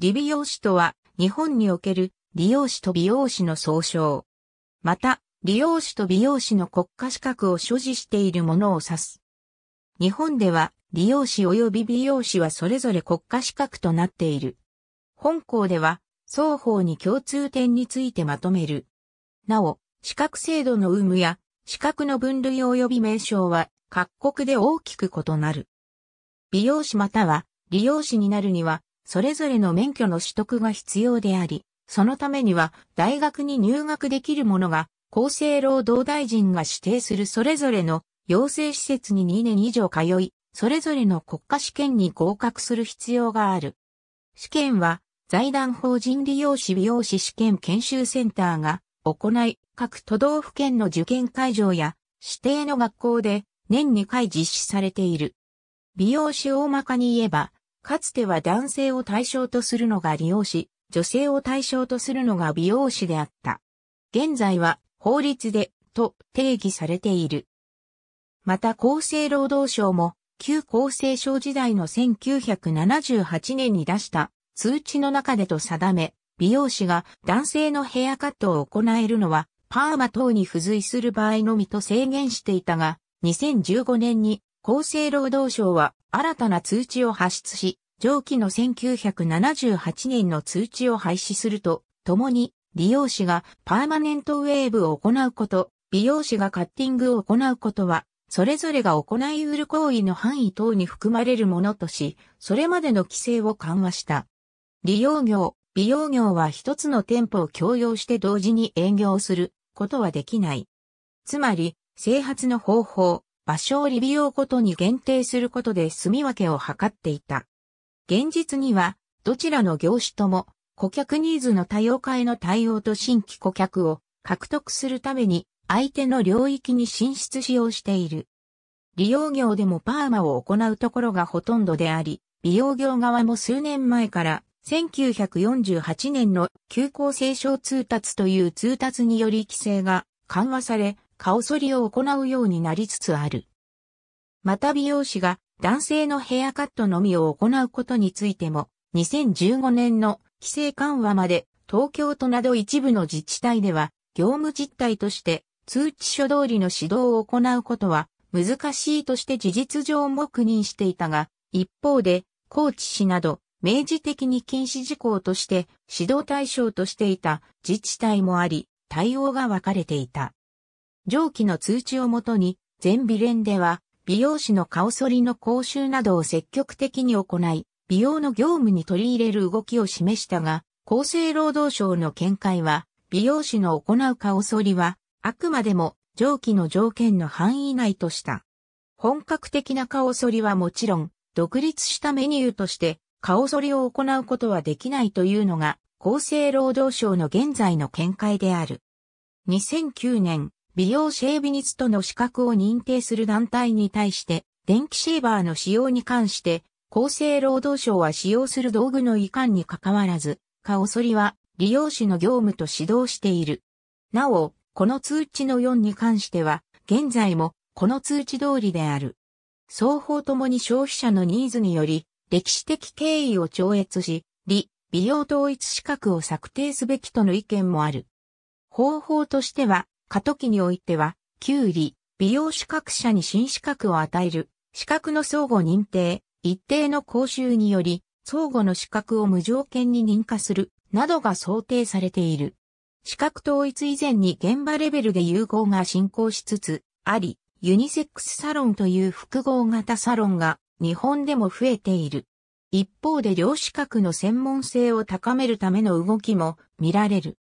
理美容師とは、日本における理容師と美容師の総称。また、理容師と美容師の国家資格を所持しているものを指す。日本では、理容師及び美容師はそれぞれ国家資格となっている。本校では、双方に共通点についてまとめる。なお、資格制度の有無や、資格の分類及び名称は、各国で大きく異なる。美容師または、理容師になるには、それぞれの免許の取得が必要であり、そのためには大学に入学できるものが厚生労働大臣が指定するそれぞれの養成施設に2年以上通い、それぞれの国家試験に合格する必要がある。試験は財団法人利用士美容師試験研修センターが行い、各都道府県の受験会場や指定の学校で年2回実施されている。美容師大まかに言えば、かつては男性を対象とするのが利用師、女性を対象とするのが美容師であった。現在は法律でと定義されている。また厚生労働省も旧厚生省時代の1978年に出した通知の中でと定め、美容師が男性のヘアカットを行えるのはパーマ等に付随する場合のみと制限していたが、2015年に厚生労働省は新たな通知を発出し、上記の1978年の通知を廃止すると、ともに、利用士がパーマネントウェーブを行うこと、美容師がカッティングを行うことは、それぞれが行い得る行為の範囲等に含まれるものとし、それまでの規制を緩和した。利用業、美容業は一つの店舗を共用して同時に営業することはできない。つまり、生発の方法、場所を利用ごとに限定することで住み分けを図っていた。現実には、どちらの業種とも、顧客ニーズの多様化への対応と新規顧客を獲得するために、相手の領域に進出しようしている。利用業でもパーマを行うところがほとんどであり、美容業側も数年前から1948年の休校清奨通達という通達により規制が緩和され、顔剃りを行うようになりつつある。また美容師が男性のヘアカットのみを行うことについても、2015年の規制緩和まで東京都など一部の自治体では業務実態として通知書通りの指導を行うことは難しいとして事実上黙認していたが、一方で高知市など明示的に禁止事項として指導対象としていた自治体もあり、対応が分かれていた。上記の通知をもとに、全美連では、美容師の顔剃りの講習などを積極的に行い、美容の業務に取り入れる動きを示したが、厚生労働省の見解は、美容師の行う顔剃りは、あくまでも上記の条件の範囲内とした。本格的な顔剃りはもちろん、独立したメニューとして顔剃りを行うことはできないというのが厚生労働省の現在の見解である。2009年美容シェービニツとの資格を認定する団体に対して、電気シェーバーの使用に関して、厚生労働省は使用する道具の遺憾に関わらず、カオソリは利用士の業務と指導している。なお、この通知の4に関しては、現在もこの通知通りである。双方ともに消費者のニーズにより、歴史的経緯を超越し、理、美容統一資格を策定すべきとの意見もある。方法としては、過渡期においては、給利、美容資格者に新資格を与える、資格の相互認定、一定の講習により、相互の資格を無条件に認可する、などが想定されている。資格統一以前に現場レベルで融合が進行しつつ、あり、ユニセックスサロンという複合型サロンが日本でも増えている。一方で両資格の専門性を高めるための動きも見られる。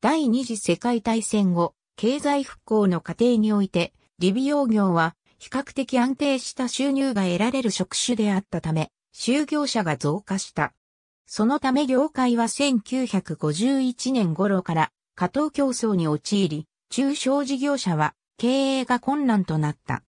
第二次世界大戦後、経済復興の過程において、リ美容業は比較的安定した収入が得られる職種であったため、就業者が増加した。そのため業界は1951年頃から過当競争に陥り、中小事業者は経営が困難となった。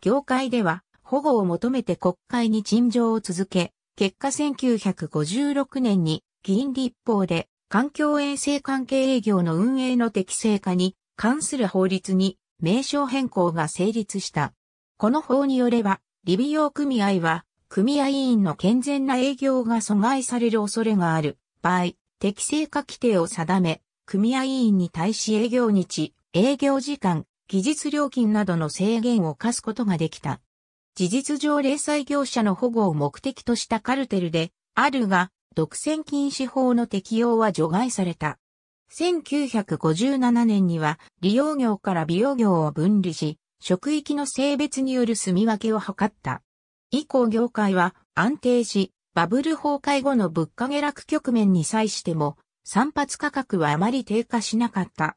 業界では保護を求めて国会に陳情を続け、結果1956年に議員立法で環境衛生関係営業の運営の適正化に関する法律に名称変更が成立した。この法によれば、利美容組合は、組合員の健全な営業が阻害される恐れがある場合、適正化規定を定め、組合員に対し営業日、営業時間、技術料金などの制限を課すことができた。事実上零細業者の保護を目的としたカルテルで、あるが、独占禁止法の適用は除外された。1957年には利用業から美容業を分離し、職域の性別による住み分けを図った。以降業界は安定し、バブル崩壊後の物価下落局面に際しても、散髪価格はあまり低下しなかった。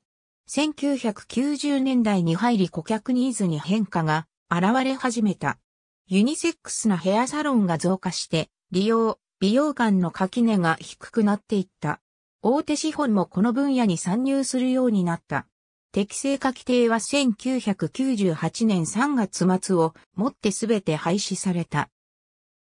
1990年代に入り顧客ニーズに変化が現れ始めた。ユニセックスなヘアサロンが増加して、利用、美容館の垣根が低くなっていった。大手資本もこの分野に参入するようになった。適正化規定は1998年3月末をもってすべて廃止された。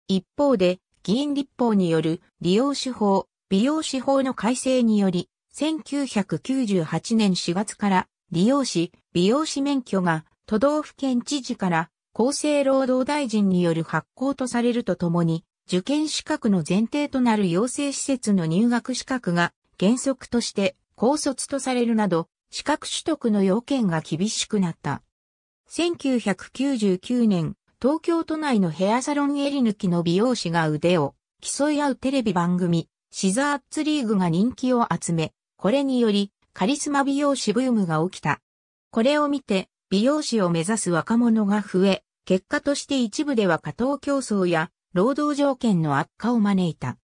一方で、議員立法による利用手法、美容手法の改正により、1998年4月から利用し、美容師免許が都道府県知事から厚生労働大臣による発行とされるとともに、受験資格の前提となる養成施設の入学資格が原則として高卒とされるなど、資格取得の要件が厳しくなった。1999年、東京都内のヘアサロンエリ抜きの美容師が腕を競い合うテレビ番組、シザーッツリーグが人気を集め、これによりカリスマ美容師ブームが起きた。これを見て、美容師を目指す若者が増え、結果として一部では過当競争や労働条件の悪化を招いた。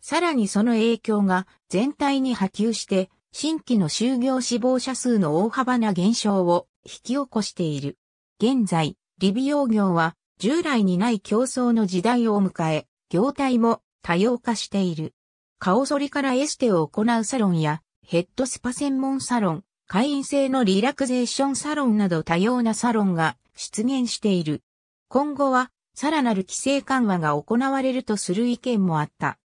さらにその影響が全体に波及して、新規の就業死亡者数の大幅な減少を引き起こしている。現在、リ美容業は従来にない競争の時代を迎え、業態も多様化している。顔剃りからエステを行うサロンや、ヘッドスパ専門サロン、会員制のリラクゼーションサロンなど多様なサロンが出現している。今後はさらなる規制緩和が行われるとする意見もあった。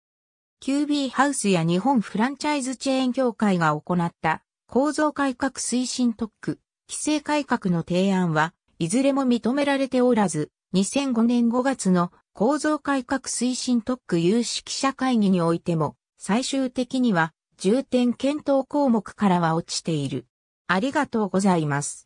QB ハウスや日本フランチャイズチェーン協会が行った構造改革推進特区、規制改革の提案はいずれも認められておらず、2005年5月の構造改革推進特区有識者会議においても、最終的には重点検討項目からは落ちている。ありがとうございます。